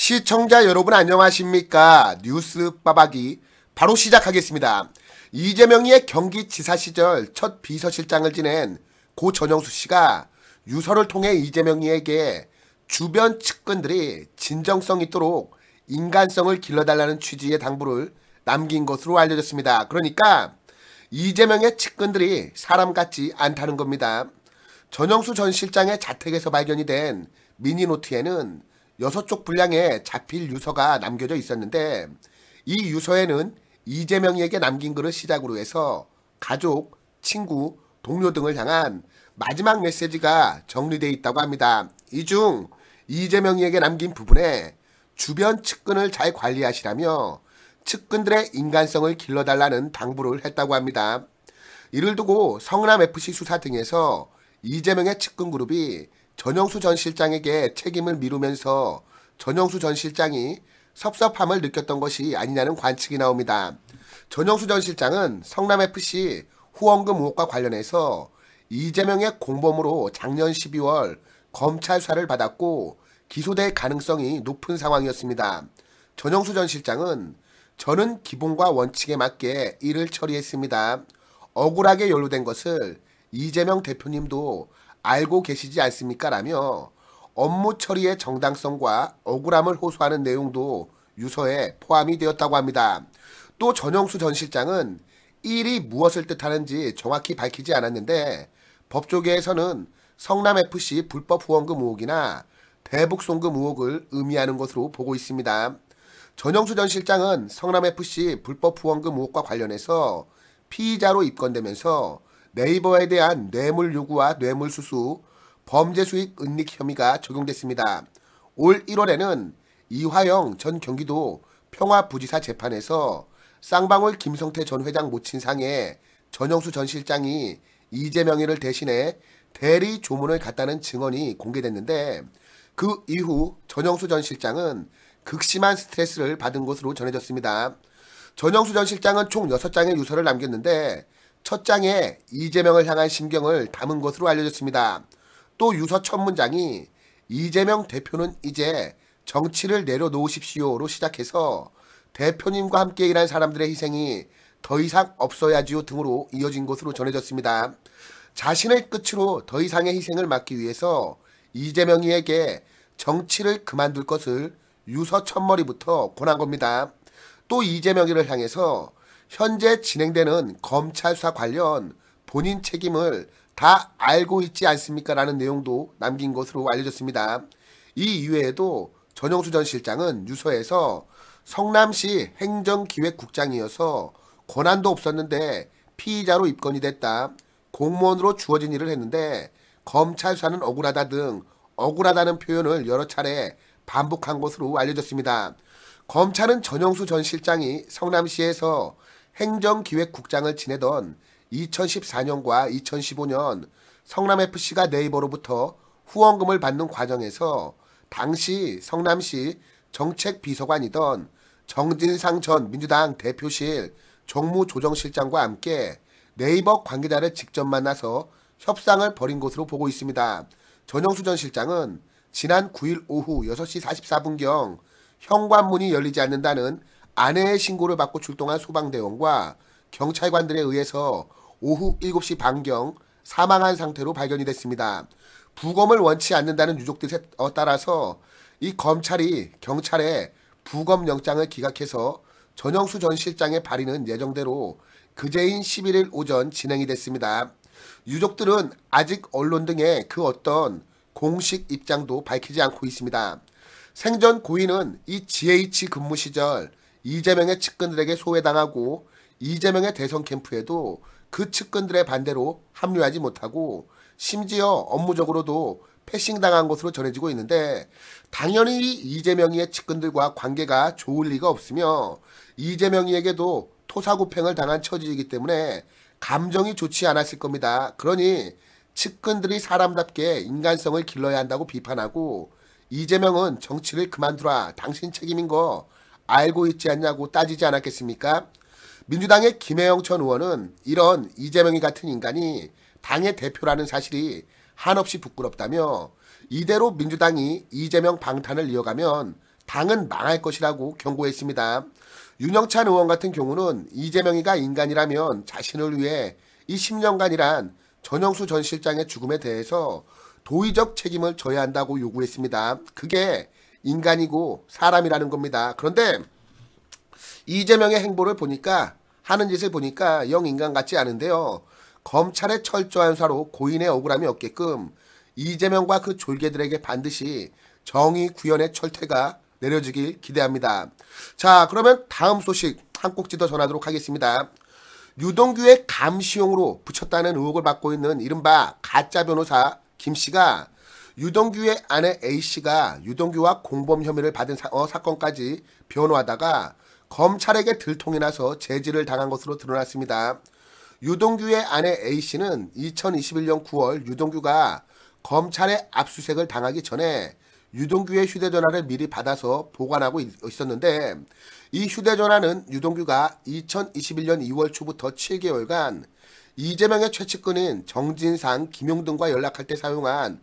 시청자 여러분 안녕하십니까? 뉴스 빠박이 바로 시작하겠습니다. 이재명의 경기지사 시절 첫 비서실장을 지낸 고 전영수 씨가 유서를 통해 이재명이에게 주변 측근들이 진정성 있도록 인간성을 길러달라는 취지의 당부를 남긴 것으로 알려졌습니다. 그러니까 이재명의 측근들이 사람 같지 않다는 겁니다. 전영수 전 실장의 자택에서 발견이 된 미니노트에는 여섯 쪽 분량의 자필 유서가 남겨져 있었는데 이 유서에는 이재명에게 남긴 글을 시작으로 해서 가족, 친구, 동료 등을 향한 마지막 메시지가 정리되어 있다고 합니다. 이 중 이재명에게 이 남긴 부분에 주변 측근을 잘 관리하시라며 측근들의 인간성을 길러달라는 당부를 했다고 합니다. 이를 두고 성남FC 수사 등에서 이재명의 측근 그룹이 전영수 전 실장에게 책임을 미루면서 전영수 전 실장이 섭섭함을 느꼈던 것이 아니냐는 관측이 나옵니다. 전영수 전 실장은 성남FC 후원금 의혹과 관련해서 이재명의 공범으로 작년 12월 검찰 수사를 받았고 기소될 가능성이 높은 상황이었습니다. 전영수 전 실장은 저는 기본과 원칙에 맞게 일을 처리했습니다. 억울하게 연루된 것을 이재명 대표님도 알고 계시지 않습니까? 라며 업무 처리의 정당성과 억울함을 호소하는 내용도 유서에 포함이 되었다고 합니다. 또 전영수 전 실장은 일이 무엇을 뜻하는지 정확히 밝히지 않았는데 법조계에서는 성남FC 불법 후원금 의혹이나 대북송금 의혹을 의미하는 것으로 보고 있습니다. 전영수 전 실장은 성남FC 불법 후원금 의혹과 관련해서 피의자로 입건되면서 네이버에 대한 뇌물 요구와 뇌물 수수, 범죄 수익 은닉 혐의가 적용됐습니다. 올 1월에는 이화영 전 경기도 평화부지사 재판에서 쌍방울 김성태 전 회장 모친 상에 전영수 전 실장이 이재명이를 대신해 대리 조문을 갔다는 증언이 공개됐는데 그 이후 전영수 전 실장은 극심한 스트레스를 받은 것으로 전해졌습니다. 전영수 전 실장은 총 6장의 유서를 남겼는데 첫 장에 이재명을 향한 심경을 담은 것으로 알려졌습니다. 또 유서 첫 문장이 이재명 대표는 이제 정치를 내려놓으십시오로 시작해서 대표님과 함께 일한 사람들의 희생이 더 이상 없어야지요 등으로 이어진 것으로 전해졌습니다. 자신의 끝으로 더 이상의 희생을 막기 위해서 이재명이에게 정치를 그만둘 것을 유서 첫머리부터 권한 겁니다. 또 이재명이를 향해서 현재 진행되는 검찰 수사 관련 본인 책임을 다 알고 있지 않습니까? 라는 내용도 남긴 것으로 알려졌습니다. 이 이외에도 전영수 전 실장은 유서에서 성남시 행정기획국장이어서 권한도 없었는데 피의자로 입건이 됐다. 공무원으로 주어진 일을 했는데 검찰 수사는 억울하다 등 억울하다는 표현을 여러 차례 반복한 것으로 알려졌습니다. 검찰은 전영수 전 실장이 성남시에서 행정기획국장을 지내던 2014년과 2015년 성남FC가 네이버로부터 후원금을 받는 과정에서 당시 성남시 정책비서관이던 정진상 전 민주당 대표실 정무조정실장과 함께 네이버 관계자를 직접 만나서 협상을 벌인 것으로 보고 있습니다. 전영수 전 실장은 지난 9일 오후 6시 44분경 현관문이 열리지 않는다는 아내의 신고를 받고 출동한 소방대원과 경찰관들에 의해서 오후 7시 반경 사망한 상태로 발견이 됐습니다. 부검을 원치 않는다는 유족들에 어, 따라서 이 검찰이 경찰에 부검 영장을 기각해서 전영수 전 실장의 발의는 예정대로 그제인 11일 오전 진행이 됐습니다. 유족들은 아직 언론 등의 그 어떤 공식 입장도 밝히지 않고 있습니다. 생전 고인은 이 GH 근무 시절 이재명의 측근들에게 소외당하고 이재명의 대선 캠프에도 그 측근들의 반대로 합류하지 못하고 심지어 업무적으로도 패싱당한 것으로 전해지고 있는데 당연히 이재명이의 측근들과 관계가 좋을 리가 없으며 이재명이에게도 토사구팽을 당한 처지이기 때문에 감정이 좋지 않았을 겁니다. 그러니 측근들이 사람답게 인간성을 길러야 한다고 비판하고 이재명은 정치를 그만두라 당신 책임인 거 알고 있지 않냐고 따지지 않았겠습니까? 민주당의 김혜영 전 의원은 이런 이재명이 같은 인간이 당의 대표라는 사실이 한없이 부끄럽다며 이대로 민주당이 이재명 방탄을 이어가면 당은 망할 것이라고 경고했습니다. 윤영찬 의원 같은 경우는 이재명이가 인간이라면 자신을 위해 이 10년간이란 전영수 전 실장의 죽음에 대해서 도의적 책임을 져야 한다고 요구했습니다. 그게 인간이고 사람이라는 겁니다. 그런데 이재명의 행보를 보니까 하는 짓을 보니까 영 인간 같지 않은데요. 검찰의 철저한 사로 고인의 억울함이 없게끔 이재명과 그 졸개들에게 반드시 정의 구현의 철퇴가 내려지길 기대합니다. 자 그러면 다음 소식 한 꼭지 더 전하도록 하겠습니다. 유동규의 감시용으로 붙였다는 의혹을 받고 있는 이른바 가짜 변호사 김씨가 유동규의 아내 A씨가 유동규와 공범 혐의를 받은 사, 어, 건까지 변호하다가 검찰에게 들통이 나서 제지를 당한 것으로 드러났습니다. 유동규의 아내 A씨는 2021년 9월 유동규가 검찰의 압수색을 당하기 전에 유동규의 휴대전화를 미리 받아서 보관하고 있었는데 이 휴대전화는 유동규가 2021년 2월 초부터 7개월간 이재명의 최측근인 정진상, 김용 등과 연락할 때 사용한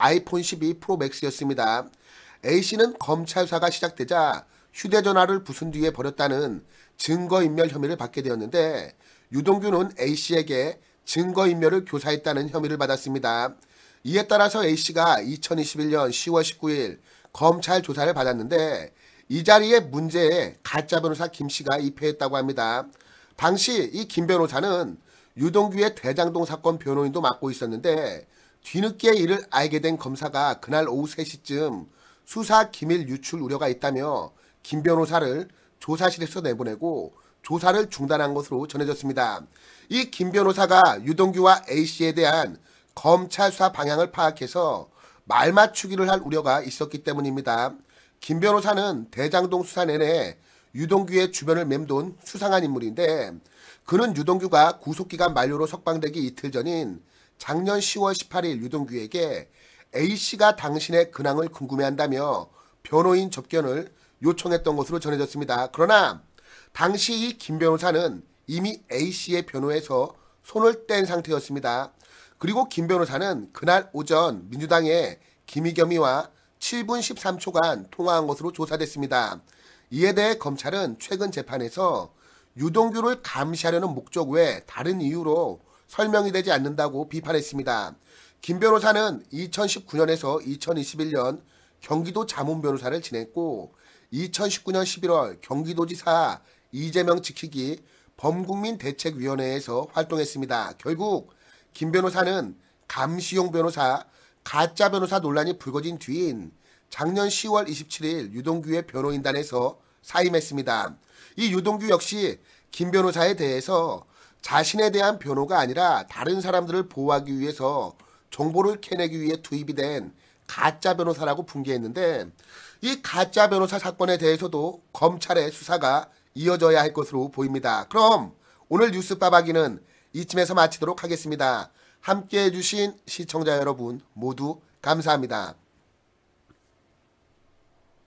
아이폰 12 프로맥스였습니다. A씨는 검찰 사가 시작되자 휴대전화를 부순 뒤에 버렸다는 증거인멸 혐의를 받게 되었는데 유동규는 A씨에게 증거인멸을 교사했다는 혐의를 받았습니다. 이에 따라서 A씨가 2021년 10월 19일 검찰 조사를 받았는데 이 자리에 문제의 가짜 변호사 김씨가 입회했다고 합니다. 당시 이 김 변호사는 유동규의 대장동 사건 변호인도 맡고 있었는데 뒤늦게 이를 알게 된 검사가 그날 오후 3시쯤 수사 기밀 유출 우려가 있다며 김 변호사를 조사실에서 내보내고 조사를 중단한 것으로 전해졌습니다. 이 김 변호사가 유동규와 A씨에 대한 검찰 수사 방향을 파악해서 말 맞추기를 할 우려가 있었기 때문입니다. 김 변호사는 대장동 수사 내내 유동규의 주변을 맴돈 수상한 인물인데 그는 유동규가 구속기간 만료로 석방되기 이틀 전인 작년 10월 18일 유동규에게 A씨가 당신의 근황을 궁금해한다며 변호인 접견을 요청했던 것으로 전해졌습니다. 그러나 당시 이 김 변호사는 이미 A씨의 변호에서 손을 뗀 상태였습니다. 그리고 김 변호사는 그날 오전 민주당의 김희겸이와 7분 13초간 통화한 것으로 조사됐습니다. 이에 대해 검찰은 최근 재판에서 유동규를 감시하려는 목적 외 다른 이유로 설명이 되지 않는다고 비판했습니다. 김 변호사는 2019년에서 2021년 경기도 자문 변호사를 지냈고 2019년 11월 경기도지사 이재명 지키기 범국민 대책위원회에서 활동했습니다. 결국 김 변호사는 감시용 변호사, 가짜 변호사 논란이 불거진 뒤인 작년 10월 27일 유동규의 변호인단에서 사임했습니다. 이 유동규 역시 김 변호사에 대해서 자신에 대한 변호가 아니라 다른 사람들을 보호하기 위해서 정보를 캐내기 위해 투입이 된 가짜 변호사라고 붕괴했는데 이 가짜 변호사 사건에 대해서도 검찰의 수사가 이어져야 할 것으로 보입니다. 그럼 오늘 뉴스 빠박이는 이쯤에서 마치도록 하겠습니다. 함께 해주신 시청자 여러분 모두 감사합니다.